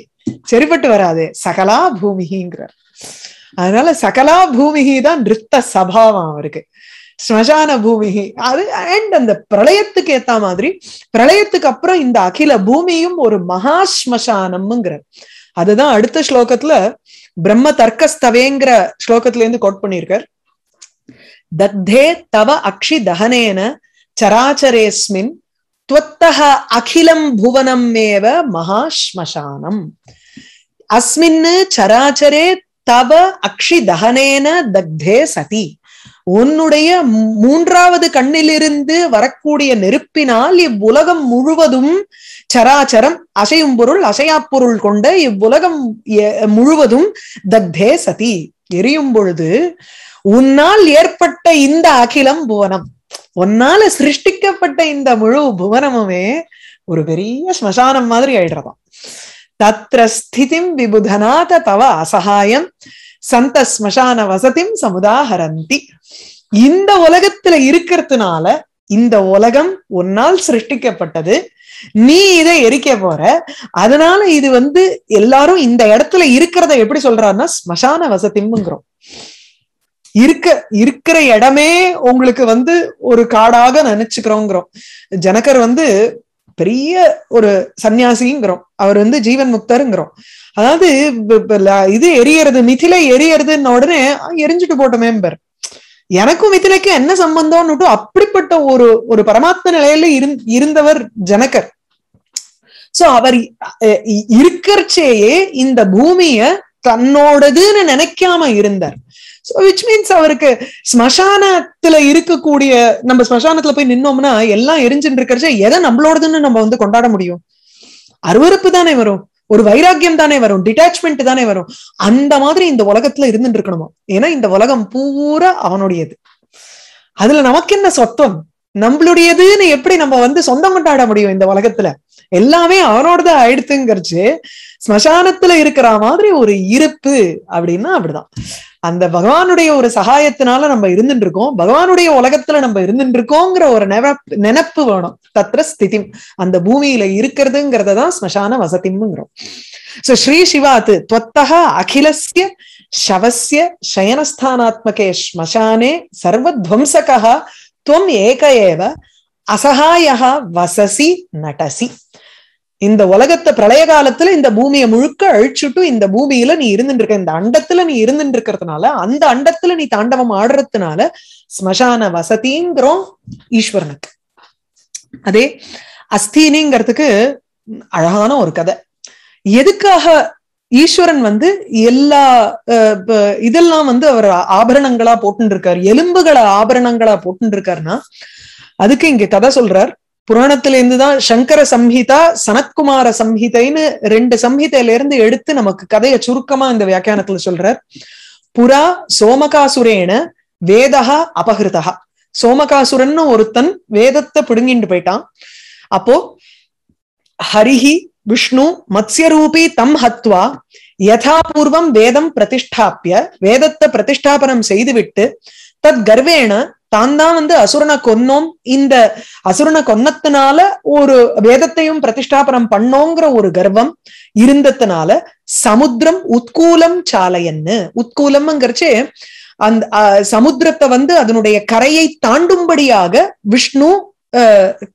சரிப்பட்டு வராது சகலா பூமிங்கிற அதனால சகலா பூமிகி தான் நிறுத்த சபாவம் அவருக்கு ஸ்மசான பூமி அது அண்ட் அந்த பிரளயத்துக்கு ஏத்த மாதிரி பிரளயத்துக்கு அப்புறம் இந்த அகில பூமியும் ஒரு மகா ஸ்மசானம்ங்கிற அதுதான் அடுத்த ஸ்லோகத்துல பிரம்ம தர்க்கஸ்தவேங்கிற ஸ்லோகத்துல இருந்து கோட் பண்ணியிருக்கார் தத்தே தவ அக்ஷி தகனேன சராச்சரேஸ்மின் துவத்தக அகிலம் புவனம் ஏவ மகா ஸ்மசானம் அஸ்மின்னு சராச்சரே தவ அக்ஷி தகனேன தக்தே சதி உன்னுடைய மூன்றாவது கண்ணிலிருந்து வரக்கூடிய நெருப்பினால் இவ்வுலகம் முழுவதும் சராச்சரம் அசையும் பொருள் அசையா பொருள் கொண்ட இவ்வுலகம் முழுவதும் தக்தே சதி எரியும் பொழுது உன்னால் ஏற்பட்ட இந்த அகிலம் புவனம் உன்னால சிருஷ்டிக்கப்பட்ட இந்த முழு புவனமுமே ஒரு பெரிய ஸ்மசானம் மாதிரி ஆயிடுறதாம் தத்திர ஸ்திதிம் விபுதனாத தவ அசகாயம் சந்த ஸ்மசான வசதி சமுதாகரந்தி இந்த உலகத்துல இருக்கிறதுனால இந்த உலகம் உன்னால் சிருஷ்டிக்கப்பட்டது நீ இதை எரிக்க போற அதனால இது வந்து எல்லாரும் இந்த இடத்துல இருக்கிறத எப்படி சொல்றாருன்னா ஸ்மசான வசதிங்கிறோம் இருக்க இருக்கிற இடமே உங்களுக்கு வந்து ஒரு காடாக நினைச்சுக்கிறோங்கிறோம் ஜனகர் வந்து பெரிய ஒரு சன்னியாசிங்கிறோம் அவர் வந்து ஜீவன் முக்தருங்கிறோம் அதாவது இது எரியறது மிதிலை எரியறதுன்னு உடனே எரிஞ்சுட்டு போட்டோமேம்பர் எனக்கும் மிதிலைக்கும் என்ன சம்பந்தம்னுட்டு அப்படிப்பட்ட ஒரு ஒரு பரமாத்ம நிலையில இருந்தவர் ஜனகர் சோ அவர் இருக்கிறச்சேயே இந்த பூமிய தன்னோடதுன்னு நினைக்காம இருந்தார் விச் மீன்ஸ் அவருக்கு ஸ்மசானத்துல இருக்கக்கூடிய நம்ம ஸ்மசானத்துல போய் நின்னோம்னா எல்லாம் எரிஞ்சுட்டு இருக்கிறச்ச எதை நம்மளோடதுன்னு நம்ம வந்து கொண்டாட முடியும் அருவறுப்பு தானே வரும் ஒரு வைராக்கியம் தானே வரும் டிட்டாச்மெண்ட் தானே வரும் அந்த மாதிரி இந்த உலகத்துல இருந்துட்டு இருக்கணுமா ஏன்னா இந்த உலகம் பூரா அவனுடையது அதுல நமக்கு என்ன சொத்தம் நம்மளுடையதுன்னு எப்படி நம்ம வந்து சொந்த கொண்டாட முடியும் இந்த உலகத்துல எல்லாமே அவனோடதான் ஆயிடுத்துங்கிறச்சு ஸ்மசானத்துல இருக்கிற மாதிரி ஒரு இருப்பு அப்படின்னா அப்படிதான் அந்த பகவானுடைய ஒரு சகாயத்தினால நம்ம இருந்துட்டு இருக்கோம் பகவானுடைய உலகத்துல நம்ம இருந்துட்டு இருக்கோங்கிற ஒரு நினப்பு நினப்பு வேணும் தத்திர ஸ்திதி அந்த பூமியில இருக்கிறதுங்கிறத தான் ஸ்மசான வசதிங்கிறோம் சோ ஸ்ரீ சிவாத்து துவத்தக அகிலசிய சவசிய சயனஸ்தானாத்மகே ஸ்மசானே சர்வத்வம்சகா துவம் ஏக ஏவ அசகாயா வசசி நடசி இந்த உலகத்தை பிரளய காலத்துல இந்த பூமியை முழுக்க அழிச்சுட்டு இந்த பூமியில நீ இருந்துட்டு இருக்க இந்த அண்டத்துல நீ இருந்துட்டு இருக்கிறதுனால அந்த அண்டத்துல நீ தாண்டவம் ஆடுறதுனால ஸ்மசான வசதிங்கிறோம் ஈஸ்வரனுக்கு அதே அஸ்தீனிங்கிறதுக்கு அழகான ஒரு கதை எதுக்காக ஈஸ்வரன் வந்து எல்லா இதெல்லாம் வந்து அவர் ஆபரணங்களா போட்டுன்னு இருக்காரு எலும்புகளை ஆபரணங்களா போட்டுன்னு இருக்காருன்னா அதுக்கு இங்க கதை சொல்றார் புராணத்துல இருந்துதான் சங்கர சம்ஹிதா சனத்குமார சம்ஹிதைன்னு ரெண்டு சம்ஹிதையில இருந்து எடுத்து நமக்கு கதையை சுருக்கமா இந்த வியாக்கியானத்துல சொல்றார் புறா சோமகாசுரேன வேதகா அபகிருதா சோமகாசுரன் ஒருத்தன் வேதத்தை பிடுங்கிட்டு போயிட்டான் அப்போ ஹரிஹி விஷ்ணு மத்ஸ்யரூபி தம் ஹத்வா யதாபூர்வம் வேதம் பிரதிஷ்டாப்பிய வேதத்தை பிரதிஷ்டாபனம் செய்துவிட்டு தத் கர்வேண தான் தான் வந்து அசுரனை கொன்னோம் இந்த அசுரனை கொன்னத்தினால ஒரு வேதத்தையும் பிரதிஷ்டாபனம் பண்ணோங்கிற ஒரு கர்வம் இருந்ததுனால சமுத்திரம் உத்கூலம் சாலையன்னு உத்கூலம்ங்கிறச்சு அந்த சமுத்திரத்தை வந்து அதனுடைய கரையை தாண்டும்படியாக விஷ்ணு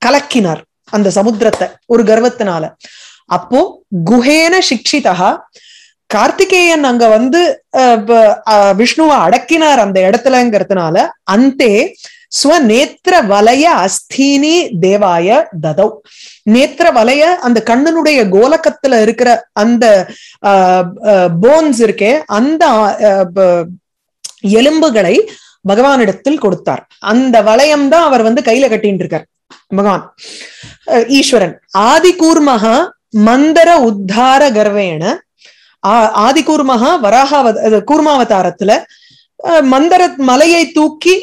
கலக்கினார் அந்த சமுத்திரத்தை ஒரு கர்வத்தினால அப்போ குஹேன சிக்ஷிதா கார்த்திகேயன் அங்க வந்து விஷ்ணுவை அடக்கினார் அந்த இடத்துலங்கிறதுனால அந்தே ஸ்வநேத்திர வலய அஸ்தீனி தேவாய ததவ் நேத்திர வலய அந்த கண்ணனுடைய கோலக்கத்துல இருக்கிற அந்த போன்ஸ் இருக்கே அந்த எலும்புகளை பகவானிடத்தில் கொடுத்தார் அந்த வளையம் தான் அவர் வந்து கையில கட்டின்னு இருக்கார் பகவான் ஈஸ்வரன் ஆதி கூர்மகா மந்தர உத்தார கர்வேண ஆதி கூர்மகா வராகாவத கூர்மாவதாரத்துல மந்தர மலையை தூக்கி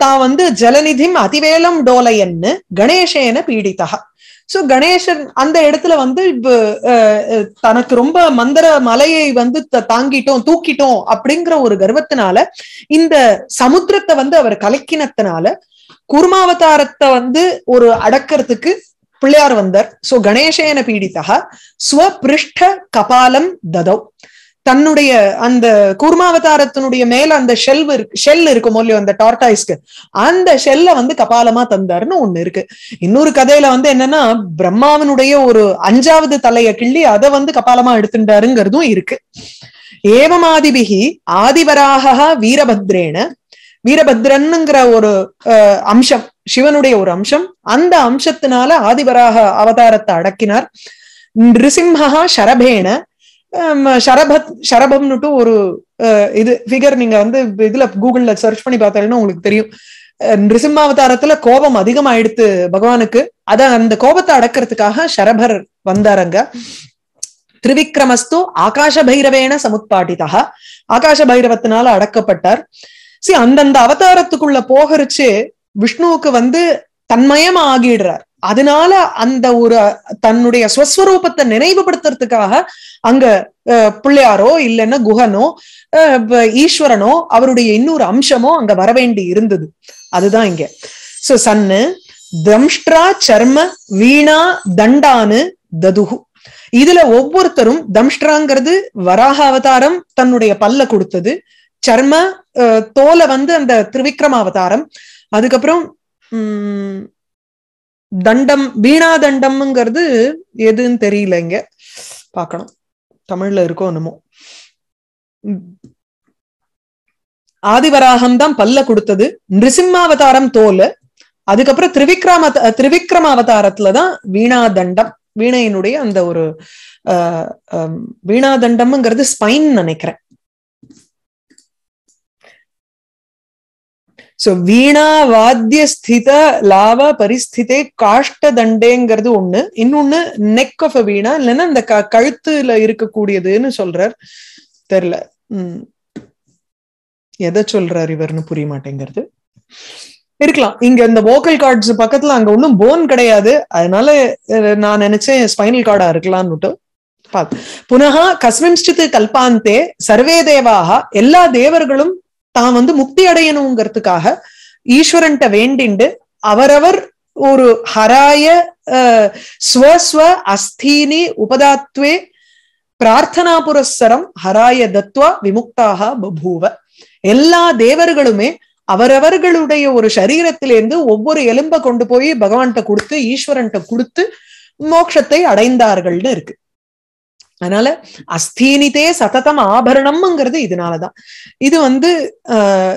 தான் வந்து ஜலநிதிம் அதிவேலம் டோலையன்னு கணேசேன பீடித்தா சோ கணேசன் அந்த இடத்துல வந்து தனக்கு ரொம்ப மந்திர மலையை வந்து தாங்கிட்டோம் தூக்கிட்டோம் அப்படிங்கிற ஒரு கர்வத்தினால இந்த சமுத்திரத்தை வந்து அவர் கலக்கினத்தினால குர்மாவதாரத்தை வந்து ஒரு அடக்கிறதுக்கு பிள்ளையார் வந்தர் சோ கணேசேன பீடிதா ஸ்வபிருஷ்ட கபாலம் ததோ தன்னுடைய அந்த கூர்மாவதாரத்தினுடைய மேல அந்த ஷெல் இருக்கு ஷெல் இருக்கும் இல்லையோ அந்த டார்டாய்ஸ்க்கு அந்த ஷெல்ல வந்து கபாலமா தந்தாருன்னு ஒண்ணு இருக்கு இன்னொரு கதையில வந்து என்னன்னா பிரம்மாவனுடைய ஒரு அஞ்சாவது தலைய கிள்ளி அதை வந்து கபாலமா எடுத்துட்டாருங்கிறதும் இருக்கு ஏவமாதிபிகி ஆதிவராக வீரபத்ரேன வீரபத்ரன்னுங்கிற ஒரு அம்சம் சிவனுடைய ஒரு அம்சம் அந்த அம்சத்தினால ஆதிபராக அவதாரத்தை அடக்கினார் நிருசிம்ஹா ஷரபேன சரபத் ஷரபம்னுட்டு ஒரு இது ஃபிகர் நீங்க வந்து இதுல கூகுள்ல சர்ச் பண்ணி பார்த்தாலும் உங்களுக்கு தெரியும் நிருசிம்ம அவதாரத்துல கோபம் அதிகமாயிடுத்து பகவானுக்கு அத அந்த கோபத்தை அடக்கிறதுக்காக ஷரபர் வந்தாருங்க திரிவிக்ரமஸ்து ஆகாஷ பைரவேன சமுத்பாட்டிதா ஆகாஷ பைரவத்தினால அடக்கப்பட்டார் சி அந்தந்த அவதாரத்துக்குள்ள போகரிச்சு விஷ்ணுவுக்கு வந்து தன்மயம் ஆகிடுறார் அதனால அந்த ஒரு தன்னுடைய ஸ்வஸ்வரூபத்தை நினைவுபடுத்துறதுக்காக அங்க பிள்ளையாரோ இல்லைன்னா குகனோ ஈஸ்வரனோ அவருடைய இன்னொரு அம்சமோ அங்க வரவேண்டி இருந்தது அதுதான் இங்க சோ சன்னு தம்ஷ்ட்ரா சர்ம வீணா தண்டானு ததுகு இதுல ஒவ்வொருத்தரும் தம்ஷ்ட்ராங்கிறது வராக அவதாரம் தன்னுடைய பல்ல கொடுத்தது சர்ம தோலை வந்து அந்த திருவிக்ரம அவதாரம் அதுக்கப்புறம் உம் தண்டம் வீணா தண்டம்ங்கிறது எதுன்னு தெரியல இங்க பாக்கணும் தமிழ்ல இருக்கோ என்னமோ ஆதிவராகம் தான் பல்ல கொடுத்தது நிருசிம்மாவதாரம் தோல் அதுக்கப்புறம் திரிவிக்ரம திரிவிக்ரம அவதாரத்துலதான் வீணா தண்டம் வீணையினுடைய அந்த ஒரு வீணா தண்டம்ங்கிறது ஸ்பைன் நினைக்கிறேன் சோ வீணா வாத்திய ஸ்தித லாவா பரிஸ்திதே காஷ்ட தண்டேங்கிறது ஒண்ணு இன்னொன்னு நெக் ஆஃப் அ வீணா இல்லைன்னா இந்த க கழுத்துல இருக்கக்கூடியதுன்னு சொல்றார் தெரியல உம் எதை சொல்றார் இவர்னு புரிய மாட்டேங்கிறது இருக்கலாம் இங்க இந்த வோக்கல் கார்ட்ஸ் பக்கத்துல அங்க ஒன்றும் போன் கிடையாது அதனால நான் நினைச்சேன் ஸ்பைனல் கார்டா இருக்கலாம்னுட்டு புனகா கஸ்மின்ஸ்டித் கல்பாந்தே சர்வே தேவாக எல்லா தேவர்களும் தான் வந்து முக்தி அடையணுங்கிறதுக்காக ஈஸ்வரன்ட்ட வேண்டிண்டு அவரவர் ஒரு ஹராய ஸ்வஸ்வ அஸ்தீனி உபதாத்வே பிரார்த்தனா புரஸ்தரம் ஹராய தத்வா விமுக்தாக பபூவ எல்லா தேவர்களுமே அவரவர்களுடைய ஒரு சரீரத்திலேருந்து ஒவ்வொரு எலும்ப கொண்டு போய் பகவான்கிட்ட கொடுத்து ஈஸ்வரன்கிட்ட கொடுத்து மோட்சத்தை அடைந்தார்கள்னு இருக்கு அதனால அஸ்தீனிதே சததம் ஆபரணம்ங்கிறது இதனாலதான் இது வந்து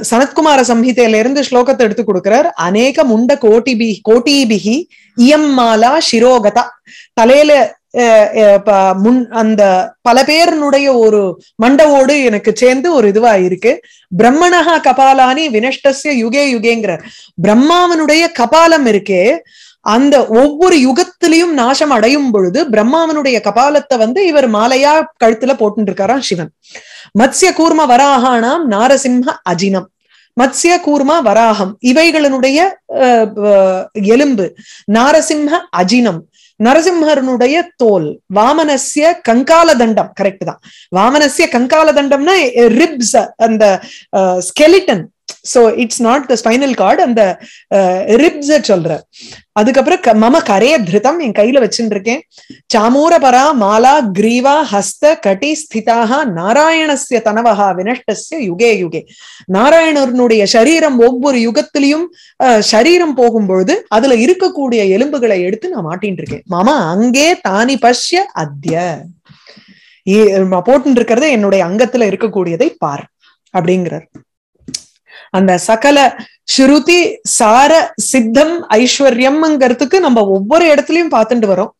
சனத்குமார சம்ஹிதையில இருந்து ஸ்லோகத்தை எடுத்து கொடுக்கிறார் அநேக முண்ட கோட்டி பி கோட்டிபிகி இயம் மாலா சிரோகதா தலையில முன் அந்த பல பேருனுடைய ஒரு மண்டவோடு எனக்கு சேர்ந்து ஒரு இதுவா இருக்கு பிரம்மணஹா கபாலானி வினஷ்டசிய யுகே யுகேங்கிறார் பிரம்மாவனுடைய கபாலம் இருக்கே அந்த ஒவ்வொரு யுகத்திலையும் நாசம் அடையும் பொழுது பிரம்மாவனுடைய கபாலத்தை வந்து இவர் மாலையா கழுத்துல போட்டு இருக்காராம் சிவன் மத்ய கூர்ம வராகானாம் நாரசிம்ம அஜினம் மத்ய கூர்மா வராகம் இவைகளினுடைய எலும்பு நாரசிம்ஹ அஜினம் நரசிம்ஹரனுடைய தோல் வாமனசிய கங்கால தண்டம் கரெக்ட் தான் வாமனசிய கங்கால தண்டம்னா ரிப்ஸ் அந்த skeleton so it's not the spinal cord அந்த ரிப்ஸ சொல்ற அதுக்கப்புறம் மம கரைய திருத்தம் என் கையில வச்சுட்டு இருக்கேன் சாமூர பரா மாலா கிரீவா ஹஸ்த கட்டி ஸ்திதாக நாராயணசிய தனவகா வினஷ்டஸ்ய யுகே யுகே நாராயணனுடைய சரீரம் ஒவ்வொரு யுகத்திலையும் சரீரம் போகும்பொழுது அதுல இருக்கக்கூடிய எலும்புகளை எடுத்து நான் மாட்டின் இருக்கேன் மாமா அங்கே தானி பஷ்ய அத்திய போட்டு இருக்கிறது என்னுடைய அங்கத்துல இருக்கக்கூடியதை பார் அப்படிங்கிறார் அந்த சகல ஸ்ருதி சார சித்தம் ஐஸ்வர்யம்ங்கிறதுக்கு நம்ம ஒவ்வொரு இடத்துலயும் பார்த்துட்டு வரோம்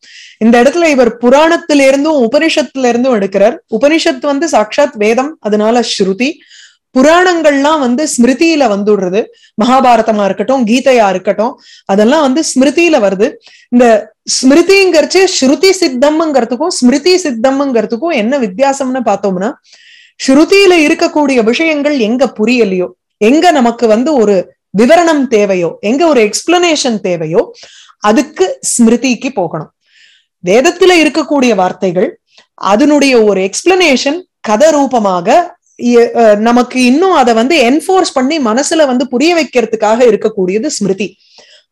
இந்த இடத்துல இவர் புராணத்துல இருந்தும் உபனிஷத்துல இருந்தும் எடுக்கிறார் உபனிஷத் வந்து சாட்சாத் வேதம் அதனால ஸ்ருதி புராணங்கள்லாம் வந்து ஸ்மிருதியில வந்துடுறது மகாபாரதமா இருக்கட்டும் கீதையா இருக்கட்டும் அதெல்லாம் வந்து ஸ்மிருதியில வருது இந்த ஸ்மிருதிங்கிறச்சு ஸ்ருதி சித்தம்ங்கிறதுக்கும் ஸ்மிருதி சித்தம்ங்கிறதுக்கும் என்ன வித்தியாசம்னு பார்த்தோம்னா ஸ்ருதியில இருக்கக்கூடிய விஷயங்கள் எங்க புரியலையோ எங்க நமக்கு வந்து ஒரு விவரணம் தேவையோ எங்க ஒரு எக்ஸ்பிளனேஷன் தேவையோ அதுக்கு ஸ்மிருதிக்கு போகணும் வேதத்துல இருக்கக்கூடிய வார்த்தைகள் அதனுடைய ஒரு எக்ஸ்பிளனேஷன் கதை ரூபமாக நமக்கு இன்னும் அதை வந்து என்ஃபோர்ஸ் பண்ணி மனசுல வந்து புரிய வைக்கிறதுக்காக இருக்கக்கூடியது ஸ்மிருதி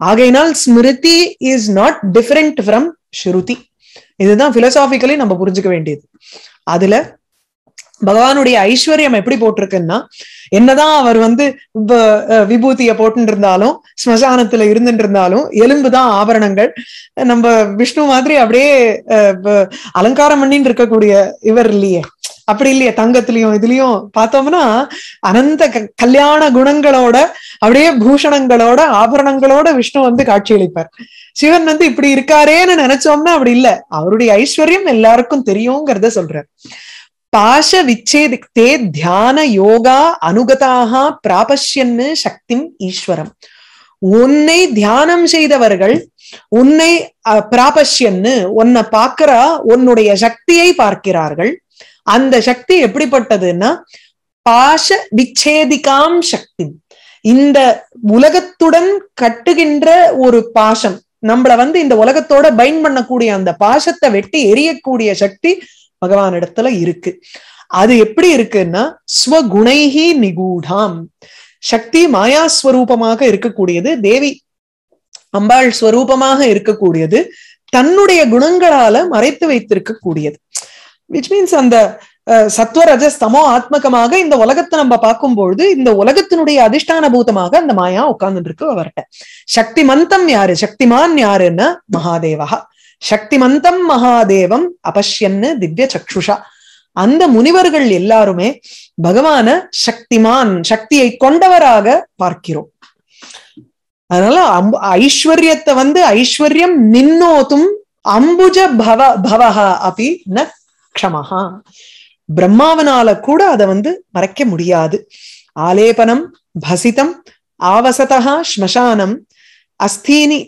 ஆகையினால் Smriti is not different from Shruti இதுதான் பிலசாபிக்கலி நம்ம புரிஞ்சுக்க வேண்டியது அதுல பகவானுடைய ஐஸ்வர்யம் எப்படி போட்டிருக்குன்னா என்னதான் அவர் வந்து விபூதிய போட்டு இருந்தாலும் ஸ்மசானத்துல இருந்துட்டு இருந்தாலும் எலும்புதான் ஆபரணங்கள் நம்ம விஷ்ணு மாதிரி அப்படியே அலங்காரம் பண்ணின்னு இருக்கக்கூடிய இவர் இல்லையே அப்படி இல்லையே தங்கத்திலயும் இதுலயும் பார்த்தோம்னா அனந்த கல்யாண குணங்களோட அப்படியே பூஷணங்களோட ஆபரணங்களோட விஷ்ணு வந்து காட்சியளிப்பார் சிவன் வந்து இப்படி இருக்காரேன்னு நினைச்சோம்னா அப்படி இல்லை அவருடைய ஐஸ்வர்யம் எல்லாருக்கும் தெரியுங்கிறத சொல்றார் பாஷ விச்சேதித்தே தியான யோகா அனுகதாக பிராபஷ்யன்னு சக்தி ஈஸ்வரம் உன்னை தியானம் செய்தவர்கள் உன்னை பிராபஷ்யன்னு உன்னை பார்க்கிற உன்னுடைய சக்தியை பார்க்கிறார்கள் அந்த சக்தி எப்படிப்பட்டதுன்னா பாஷ விச்சேதிகாம் சக்தி இந்த உலகத்துடன் கட்டுகின்ற ஒரு பாஷம் நம்மள வந்து இந்த உலகத்தோட பைன் பண்ணக்கூடிய அந்த பாசத்தை வெட்டி எரியக்கூடிய சக்தி பகவானிடத்துல இருக்கு அது எப்படி இருக்குன்னா ஸ்வகுணைஹி நிகூடாம் சக்தி மாயாஸ்வரூபமாக இருக்கக்கூடியது தேவி அம்பாள் ஸ்வரூபமாக இருக்கக்கூடியது தன்னுடைய குணங்களால மறைத்து வைத்திருக்கக்கூடியது விச் மீன்ஸ் அந்த சமோ ஆத்மகமாக இந்த உலகத்தை நம்ம பார்க்கும்பொழுது இந்த உலகத்தினுடைய அதிஷ்டான பூதமாக அந்த மாயா உட்கார்ந்துட்டு இருக்கு அவர்கிட்ட சக்தி மந்தம் யாரு சக்திமான் யாருன்னா மகாதேவகா சக்திமந்தம் மகாதேவம் அபஷ்யன்னு திவ்ய சக்ஷுஷா அந்த முனிவர்கள் எல்லாருமே பகவான சக்திமான் சக்தியை கொண்டவராக பார்க்கிறோம் அதனால ஐஸ்வர்யத்தை வந்து ஐஸ்வர்யம் நின்னோதும் அம்புஜ பவ பவஹா அப்படி ந க்ஷமஹா பிரம்மாவனால கூட அதை வந்து மறைக்க முடியாது ஆலேபனம் பசிதம் ஆவசதா ஸ்மசானம் அஸ்தீனி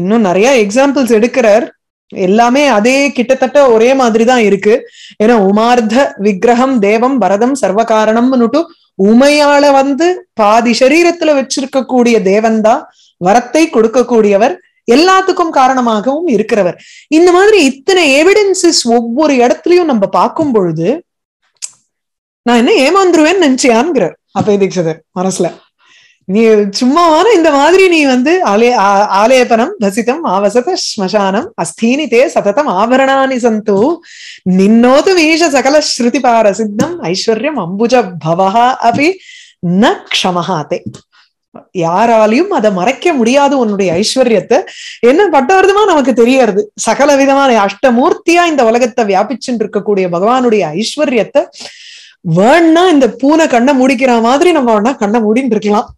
இன்னும் நிறைய எக்ஸாம்பிள்ஸ் எடுக்கிறார் எல்லாமே அதே கிட்டத்தட்ட ஒரே மாதிரி தான் இருக்கு ஏன்னா உமார்த்த விக்கிரகம் தேவம் பரதம் சர்வகாரணம்னுட்டு உமையால வந்து பாதி சரீரத்துல வச்சிருக்கக்கூடிய தேவன்தான் வரத்தை கொடுக்கக்கூடியவர் எல்லாத்துக்கும் காரணமாகவும் இருக்கிறவர் இந்த மாதிரி இத்தனை எவிடன்சஸ் ஒவ்வொரு இடத்துலயும் நம்ம பார்க்கும் பொழுது நான் என்ன ஏமாந்துருவேன்னு நினைச்சியான்ங்கிறார் அப்ப தீட்சிதர் மனசுல நீ சும்மாவான இந்த மாதிரி நீ வந்து ஆலே ஆலேபனம் தசிதம் ஆவசத ஸ்மசானம் அஸ்தீனி தே சததம் ஆபரணானி சந்து நின்னோது மீஷ சகல ஸ்ருதி பாரசித்தம் ஐஸ்வர்யம் அம்புஜ பவஹா அபி ந க்ஷமஹா தே யாராலையும் அதை மறைக்க முடியாது உன்னுடைய ஐஸ்வர்யத்தை என்ன பட்டவர்தமா நமக்கு தெரியறது சகல விதமான அஷ்டமூர்த்தியா இந்த உலகத்தை வியாபிச்சுட்டு இருக்கக்கூடிய பகவானுடைய ஐஸ்வர்யத்தை வேணா இந்த பூனை கண்ணை முடிக்கிற மாதிரி நம்ம வேணா கண்ணை மூடின்னு இருக்கலாம்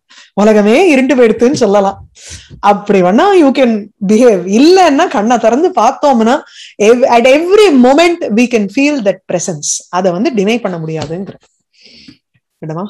உலகமே இருண்டு போயிடுத்துன்னு சொல்லலாம் அப்படி வேணா யூ கேன் பிஹேவ் இல்லைன்னா கண்ணை திறந்து பார்த்தோம்னா at every moment we can feel that presence அதை வந்து டினை பண்ண முடியாதுங்கிற விடவா